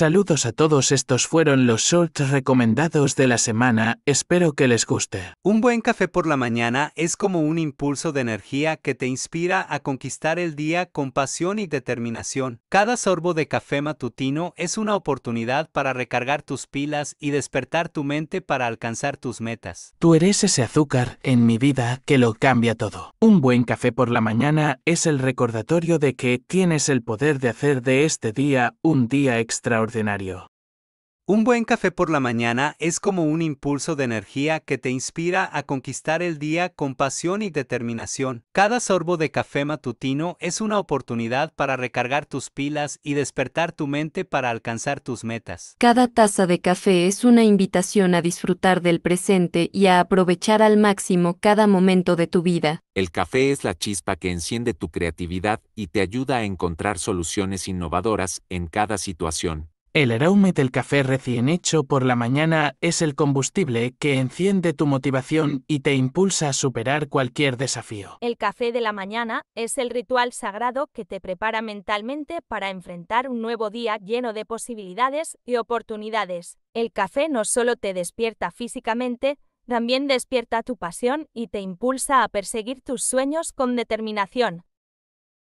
Saludos a todos estos fueron los shorts recomendados de la semana, espero que les guste. Un buen café por la mañana es como un impulso de energía que te inspira a conquistar el día con pasión y determinación. Cada sorbo de café matutino es una oportunidad para recargar tus pilas y despertar tu mente para alcanzar tus metas. Tú eres ese azúcar en mi vida que lo cambia todo. Un buen café por la mañana es el recordatorio de que tienes el poder de hacer de este día un día extraordinario un buen café por la mañana es como un impulso de energía que te inspira a conquistar el día con pasión y determinación. Cada sorbo de café matutino es una oportunidad para recargar tus pilas y despertar tu mente para alcanzar tus metas. Cada taza de café es una invitación a disfrutar del presente y a aprovechar al máximo cada momento de tu vida. El café es la chispa que enciende tu creatividad y te ayuda a encontrar soluciones innovadoras en cada situación. El aroma del café recién hecho por la mañana es el combustible que enciende tu motivación y te impulsa a superar cualquier desafío. El café de la mañana es el ritual sagrado que te prepara mentalmente para enfrentar un nuevo día lleno de posibilidades y oportunidades. El café no solo te despierta físicamente, también despierta tu pasión y te impulsa a perseguir tus sueños con determinación.